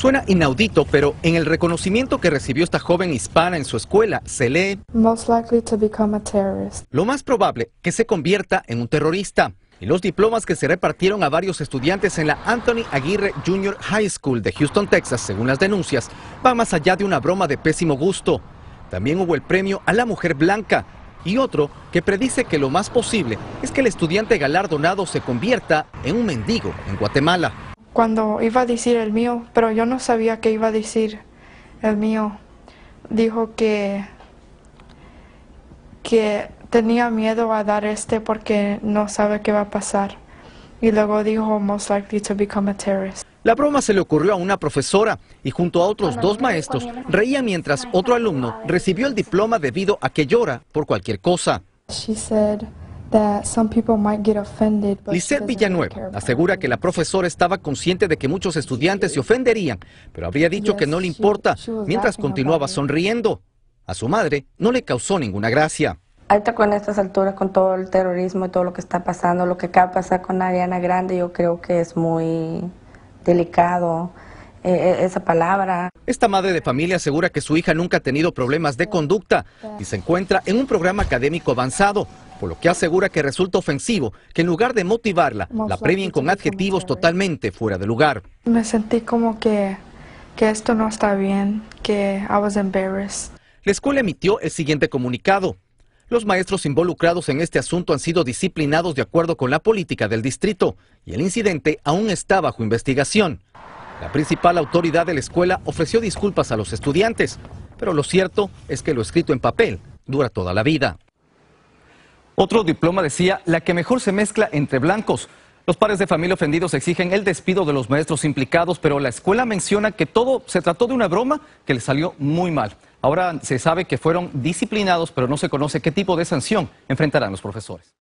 Suena inaudito, pero en el reconocimiento que recibió esta joven hispana en su escuela se lee Lo más probable que se convierta en un terrorista. Y los diplomas que se repartieron a varios estudiantes en la Anthony Aguirre Junior High School de Houston, Texas, según las denuncias, va más allá de una broma de pésimo gusto. También hubo el premio a la mujer blanca y otro que predice que lo más posible es que el estudiante galardonado se convierta en un mendigo en Guatemala cuando iba a decir el mío, pero yo no sabía QUÉ iba a decir el mío, dijo que, que tenía miedo a dar este porque no sabe qué va a pasar. Y luego dijo, most likely to become a terrorist. La broma se le ocurrió a una profesora y junto a otros dos maestros reía mientras otro alumno recibió el diploma debido a que llora por cualquier cosa. She said, Lisette Villanueva asegura que la profesora estaba consciente de que muchos estudiantes se ofenderían, pero habría dicho que no le importa, mientras continuaba sonriendo. A su madre no le causó ninguna gracia. Ahorita con estas alturas, con todo el terrorismo y todo lo que está pasando, lo que acaba de pasar con Ariana Grande, yo creo que es muy delicado eh, eh, esa palabra. Esta madre de familia asegura que su hija nunca ha tenido problemas de conducta y se encuentra en un programa académico avanzado por lo que asegura que resulta ofensivo que en lugar de motivarla, la premien con adjetivos totalmente fuera de lugar. Me sentí como que, que esto no está bien, que I was embarrassed. La escuela emitió el siguiente comunicado. Los maestros involucrados en este asunto han sido disciplinados de acuerdo con la política del distrito y el incidente aún está bajo investigación. La principal autoridad de la escuela ofreció disculpas a los estudiantes, pero lo cierto es que lo escrito en papel dura toda la vida. Otro diploma decía, la que mejor se mezcla entre blancos. Los padres de familia ofendidos exigen el despido de los maestros implicados, pero la escuela menciona que todo se trató de una broma que les salió muy mal. Ahora se sabe que fueron disciplinados, pero no se conoce qué tipo de sanción enfrentarán los profesores.